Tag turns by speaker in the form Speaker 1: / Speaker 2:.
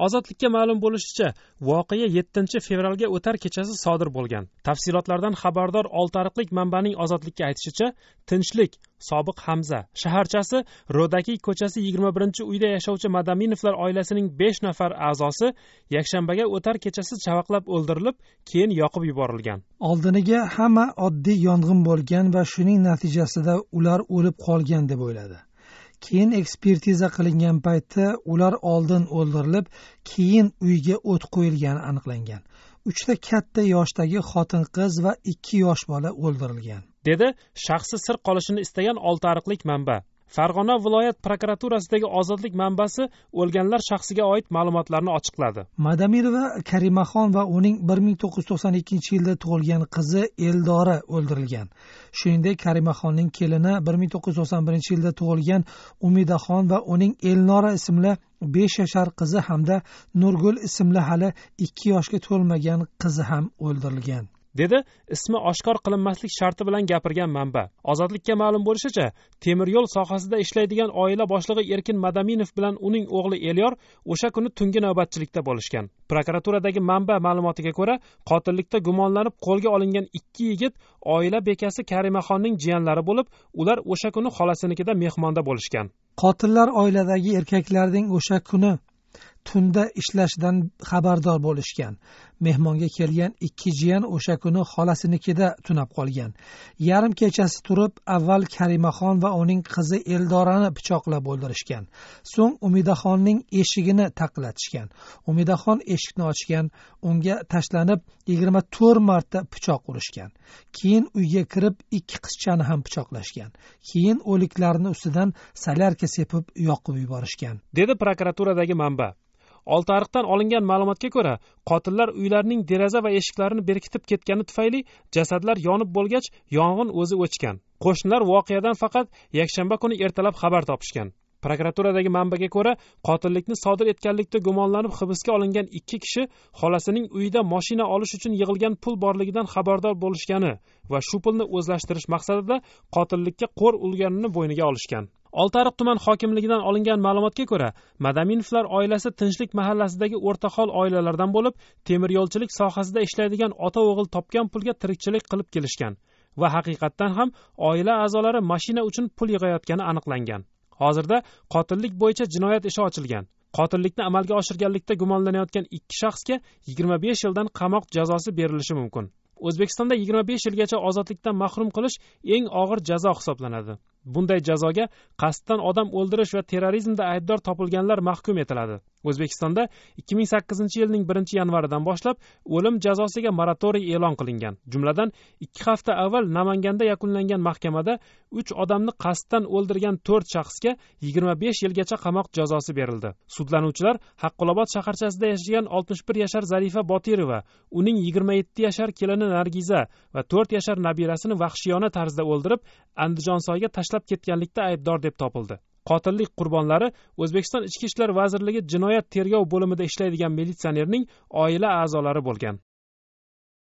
Speaker 1: ozodlikka ma'lum bo'lishicha voqea yettinchi fevralga o'tar kechasi sodir bo'lgan tafsilotlardan xabardor oltiariqlik manbaning ozodlikka aytishicha tinchlik sobiq hamza shaharchasi ro'dakiy ko'chasi yigirma birinchi uyda yashovchi madaminovlar oilasining besh nafar a'zosi yakshanbaga o'tar kechasi chavaqlab o'ldirilib keyin yoqib yuborilgan
Speaker 2: oldiniga hamma oddiy yong'in bo'lgan va shuning natijasida ular o'lib qolgan deb o'yladi keyin ekspertiza qilingan paytda ular oldin o'ldirilib keyin uyga o't qo'yilgani aniqlangan uchta katta yoshdagi xotin qiz va ikki yosh bola o'ldirilgan
Speaker 1: dedi shaxsi sir qolishini istagan oltiariqlik manba farg'ona viloyat prokuraturasidagi ozodlik manbasi o'lganlar shaxsiga oid ma'lumotlarni ochiqladi
Speaker 2: madamirova karimaxon va uning bir ming to'qqiz yuz to'qson ikkinchi yilda tug'ilgan qizi eldora o'ldirilgan shuningdek karimaxonning kelini bir ming to'qqiz yuz to'qson birinchi yilda tug'ilgan umidaxon va uning elnora ismli besh yashar qizi hamda nurgul ismli hali ikki yoshga to'lmagan qizi ham o'ldirilgan
Speaker 1: dedi ismi oshkor qilinmaslik sharti bilan gapirgan manba ozodlikka ma'lum bo'lishicha temir yo'l sohasida ishlaydigan oila boshlig'i erkin madaminov bilan uning o'g'li elyor o'sha kuni tungi navbatchilikda bo'lishgan prokuraturadagi manba ma'lumotiga ko'ra qotillikda gumonlanib qo'lga olingan ikki yigit oila bekasi karimaxonning jiyanlari bo'lib ular o'sha kuni xolasinikida mehmonda bo'lishgan
Speaker 2: qotillar oiladagi erkaklarning o'sha kuni tunda ishlashidan xabardor bo'lishgan mehmonga kelgan ikki jiyan o'sha kuni xolasinikida tunab qolgan yarim kechasi turib avval karimaxon va uning qizi eldorani pichoqlab o'ldirishgan so'ng umidaxonning eshigini taqillatishgan umidaxon eshikni ochgan unga tashlanib yigirma to'rt marta pichoq urishgan keyin uyga kirib ikki qizchani ham pichoqlashgan keyin o'liklarni ustidan solyarka sepib yoqib yuborishgan
Speaker 1: dedi prokuraturadagi manba oltiariqdan olingan ma'lumotga ko'ra qotillar uylarning deraza va eshiklarini berkitib ketgani tufayli jasadlar yonib bo'lgach yong'in o'zi o'chgan qo'shnilar voqeadan faqat yakshanba kuni ertalab xabar topishgan prokuraturadagi manbaga ko'ra qotillikni sodir etganlikda gumonlanib hibsga olingan ikki kishi xolasining uyida moshina olish uchun yig'ilgan pul borligidan xabardor bo'lishgani va shu pulni o'zlashtirish maqsadida qotillikka qo'r ulganini bo'yniga olishgan oltiariq tuman hokimligidan olingan ma'lumotga ko'ra madaminovlar oilasi tinchlik mahallasidagi o'rtahol oilalardan bo'lib temiryo'lchilik sohasida ishlaydigan ota o'g'il topgan pulga tirikchilik qilib kelishgan va haqiqatdan ham oila a'zolari mashina uchun pul yig'ayotgani aniqlangan hozirda qotillik bo'yicha jinoyat ishi ochilgan qotillikni amalga oshirganlikda gumonlanayotgan ikki shaxsga yigirma besh yildan qamoq jazosi berilishi mumkin o'zbekistonda yigirma besh yilgacha ozodlikdan mahrum qilish eng og'ir jazo hisoblanadi bunday jazoga qasddan odam o'ldirish va terrorizmda aybdor topilganlar mahkum etiladi o'zbekistonda ikki ming sakkizinchi yilning birinchi yanvaridan boshlab o'lim jazosiga moratoriy e'lon qilingan jumladan ikki hafta avval namanganda yakunlangan mahkamada uch odamni qasddan o'ldirgan to'rt shaxsga yigirma besh yilgacha qamoq jazosi berildi sudlanuvchilar haqqulobod shaharchasida yashagan oltmish bir yashar zarifa botirova uning yigirma yetti yashar kelini nargiza va to'rt yashar nabirasini vahshiyona tarzda o'ldirib andijonsoyga tashlab ketganlikda aybdor deb topildi qotillik qurbonlari o'zbekiston ichki ishlar vazirligi jinoyat tergov bo'limida ishlaydigan militsionerning oila a'zolari bo'lgan